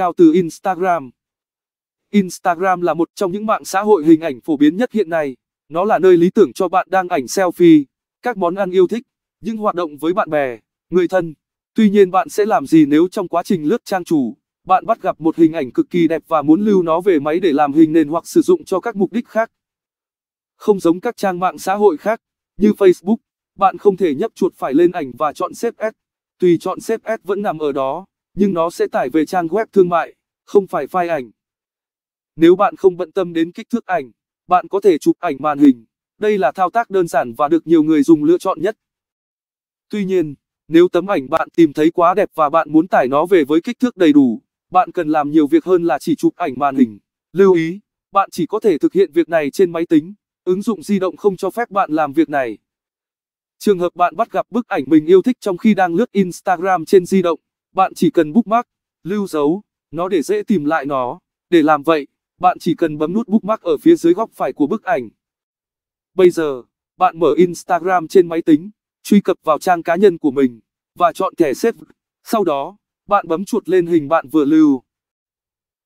cao từ Instagram. Instagram là một trong những mạng xã hội hình ảnh phổ biến nhất hiện nay. Nó là nơi lý tưởng cho bạn đăng ảnh selfie, các món ăn yêu thích, những hoạt động với bạn bè, người thân. Tuy nhiên bạn sẽ làm gì nếu trong quá trình lướt trang chủ, bạn bắt gặp một hình ảnh cực kỳ đẹp và muốn lưu nó về máy để làm hình nền hoặc sử dụng cho các mục đích khác. Không giống các trang mạng xã hội khác, như Facebook, bạn không thể nhấp chuột phải lên ảnh và chọn xếp S. Tùy chọn xếp S vẫn nằm ở đó nhưng nó sẽ tải về trang web thương mại, không phải file ảnh. Nếu bạn không bận tâm đến kích thước ảnh, bạn có thể chụp ảnh màn hình. Đây là thao tác đơn giản và được nhiều người dùng lựa chọn nhất. Tuy nhiên, nếu tấm ảnh bạn tìm thấy quá đẹp và bạn muốn tải nó về với kích thước đầy đủ, bạn cần làm nhiều việc hơn là chỉ chụp ảnh màn hình. Lưu ý, bạn chỉ có thể thực hiện việc này trên máy tính, ứng dụng di động không cho phép bạn làm việc này. Trường hợp bạn bắt gặp bức ảnh mình yêu thích trong khi đang lướt Instagram trên di động, bạn chỉ cần bookmark, lưu dấu, nó để dễ tìm lại nó. Để làm vậy, bạn chỉ cần bấm nút bookmark ở phía dưới góc phải của bức ảnh. Bây giờ, bạn mở Instagram trên máy tính, truy cập vào trang cá nhân của mình và chọn thẻ xếp. Sau đó, bạn bấm chuột lên hình bạn vừa lưu.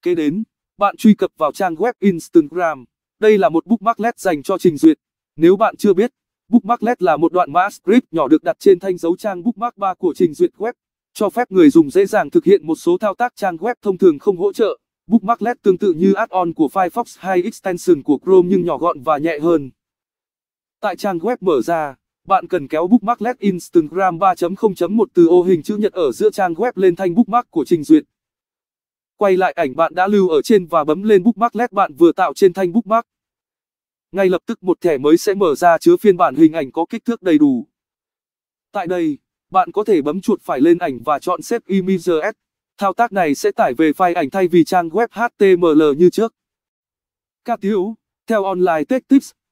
Kế đến, bạn truy cập vào trang web Instagram. Đây là một bookmarklet dành cho trình duyệt. Nếu bạn chưa biết, bookmarklet là một đoạn mã script nhỏ được đặt trên thanh dấu trang bookmark bar của trình duyệt web cho phép người dùng dễ dàng thực hiện một số thao tác trang web thông thường không hỗ trợ. Bookmarklet tương tự như add-on của Firefox hay extension của Chrome nhưng nhỏ gọn và nhẹ hơn. Tại trang web mở ra, bạn cần kéo Bookmarklet Instagram 3.0.1 từ ô hình chữ nhật ở giữa trang web lên thanh bookmark của trình duyệt. Quay lại ảnh bạn đã lưu ở trên và bấm lên Bookmarklet bạn vừa tạo trên thanh bookmark. Ngay lập tức một thẻ mới sẽ mở ra chứa phiên bản hình ảnh có kích thước đầy đủ. Tại đây bạn có thể bấm chuột phải lên ảnh và chọn xếp Images. Thao tác này sẽ tải về file ảnh thay vì trang web HTML như trước. Các thiếu, theo Online Tech Tips,